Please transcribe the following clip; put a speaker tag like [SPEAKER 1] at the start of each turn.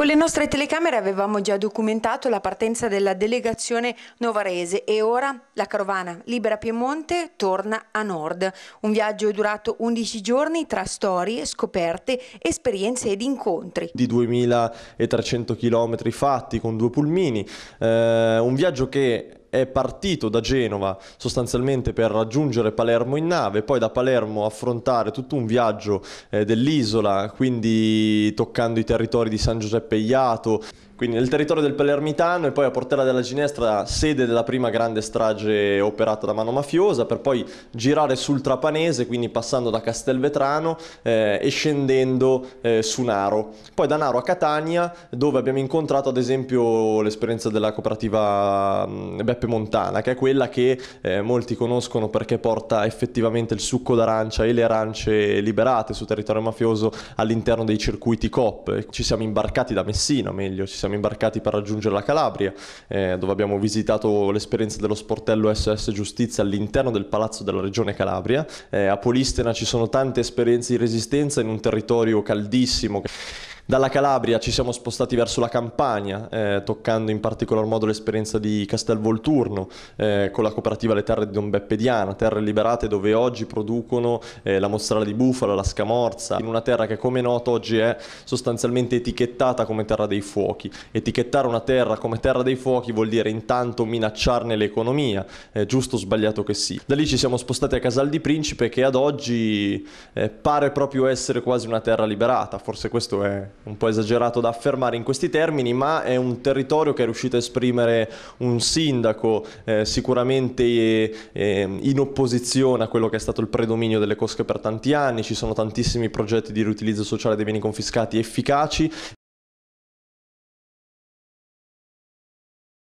[SPEAKER 1] Con le nostre telecamere avevamo già documentato la partenza della delegazione novarese e ora la carovana Libera Piemonte torna a nord. Un viaggio durato 11 giorni tra storie, scoperte, esperienze ed incontri.
[SPEAKER 2] Di 2300 km fatti con due pulmini, eh, un viaggio che è partito da Genova sostanzialmente per raggiungere Palermo in nave, poi da Palermo affrontare tutto un viaggio eh, dell'isola, quindi toccando i territori di San Giuseppe Iato, quindi nel territorio del Palermitano e poi a Portella della Ginestra, sede della prima grande strage operata da mano mafiosa, per poi girare sul Trapanese, quindi passando da Castelvetrano eh, e scendendo eh, su Naro. Poi da Naro a Catania, dove abbiamo incontrato ad esempio l'esperienza della cooperativa Beppe Montana, che è quella che eh, molti conoscono perché porta effettivamente il succo d'arancia e le arance liberate su territorio mafioso all'interno dei circuiti COP. Ci siamo imbarcati da Messina, meglio, ci siamo siamo imbarcati per raggiungere la Calabria, eh, dove abbiamo visitato l'esperienza dello sportello SS Giustizia all'interno del Palazzo della Regione Calabria. Eh, a Polistena ci sono tante esperienze di resistenza in un territorio caldissimo. Dalla Calabria ci siamo spostati verso la Campania, eh, toccando in particolar modo l'esperienza di Castelvolturno eh, con la cooperativa Le Terre di Don Beppe Diana, terre liberate dove oggi producono eh, la mozzarella di bufala, la scamorza, in una terra che come noto oggi è sostanzialmente etichettata come terra dei fuochi. Etichettare una terra come terra dei fuochi vuol dire intanto minacciarne l'economia, giusto o sbagliato che sia. Da lì ci siamo spostati a Casal di Principe che ad oggi eh, pare proprio essere quasi una terra liberata, forse questo è un po' esagerato da affermare in questi termini, ma è un territorio che è riuscito a esprimere un sindaco eh, sicuramente eh, eh, in opposizione a quello che è stato il predominio delle cosche per tanti anni, ci sono tantissimi progetti di riutilizzo sociale dei beni confiscati efficaci